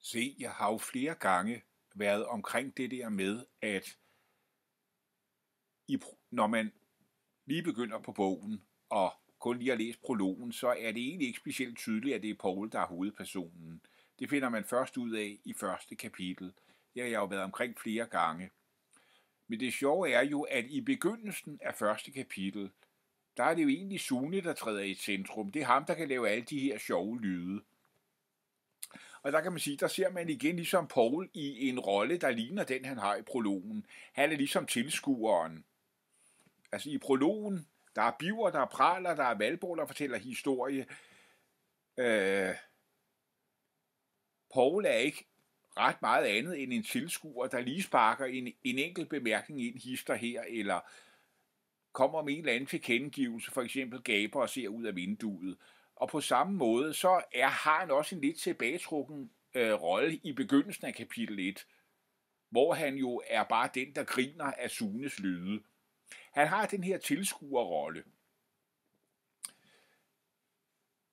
Se, jeg har jo flere gange været omkring det der med, at i, når man lige begynder på bogen og kun lige har læst prologen, så er det egentlig ikke specielt tydeligt, at det er Paul, der er hovedpersonen. Det finder man først ud af i første kapitel. Det har jeg jo været omkring flere gange. Men det sjove er jo, at i begyndelsen af første kapitel, der er det jo egentlig Sune, der træder i centrum. Det er ham, der kan lave alle de her sjove lyde. Og der kan man sige, der ser man igen ligesom Paul i en rolle, der ligner den, han har i prologen. Han er ligesom tilskueren. Altså i prologen, der er biver, der er praler, der er valborg, der fortæller historie. Øh, Paul er ikke ret meget andet end en tilskuer, der lige sparker en, en enkelt bemærkning ind, hister her, eller kommer med en eller anden tilkendegivelse, for eksempel gaber og ser ud af vinduet. Og på samme måde, så er, har han også en lidt tilbagetrukken øh, rolle i begyndelsen af kapitel 1, hvor han jo er bare den, der griner af Sunes lyde. Han har den her tilskuerrolle,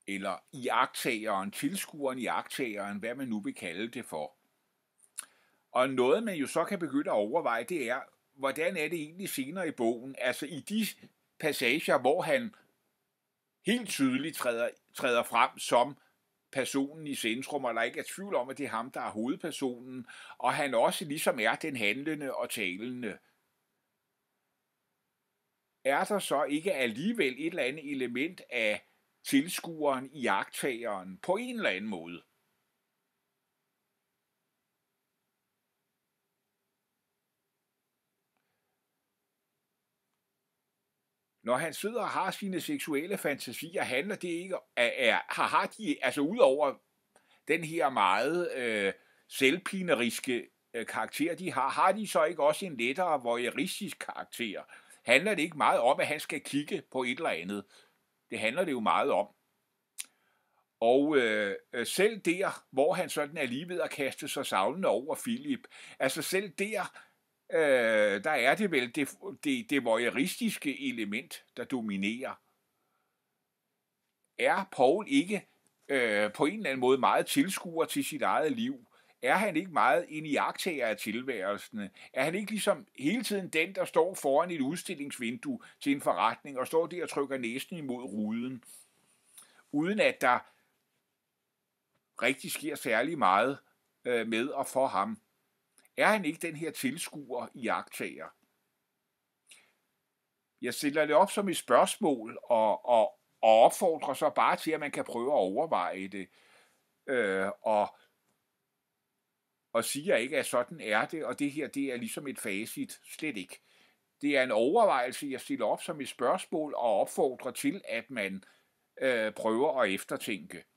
eller iagtageren, tilskueren, iagtageren, hvad man nu vil kalde det for. Og noget, man jo så kan begynde at overveje, det er, hvordan er det egentlig senere i bogen, altså i de passager, hvor han helt tydeligt træder, træder frem som personen i centrum, og der ikke er tvivl om, at det er ham, der er hovedpersonen, og han også ligesom er den handlende og talende. Er der så ikke alligevel et eller andet element af tilskueren, iagtageren, på en eller anden måde? når han sidder og har sine seksuelle fantasier, handler det ikke, er, er, har de, altså udover den her meget øh, selvpineriske øh, karakter, de har, har de så ikke også en lettere voyeuristisk karakter? Handler det ikke meget om, at han skal kigge på et eller andet? Det handler det jo meget om. Og øh, øh selv der, hvor han sådan er lige ved at kaste sig savlende over Philip, altså selv der øh, der er det vel det, det, det voyeuristiske element, der dominerer. Er Paul ikke øh, på en eller anden måde meget tilskuer til sit eget liv? Er han ikke meget en iagtager af tilværelsen? Er han ikke ligesom hele tiden den, der står foran et udstillingsvindue til en forretning og står der og trykker næsten imod ruden, uden at der rigtig sker særlig meget øh, med og for ham? Er han ikke den her tilskuer i agtager? Jeg stiller det op som et spørgsmål og, og, og opfordrer så bare til, at man kan prøve at overveje det. Øh, og, og siger ikke, at sådan er det, og det her det er ligesom et facit. Slet ikke. Det er en overvejelse, jeg stiller op som et spørgsmål og opfordrer til, at man øh, prøver at eftertænke.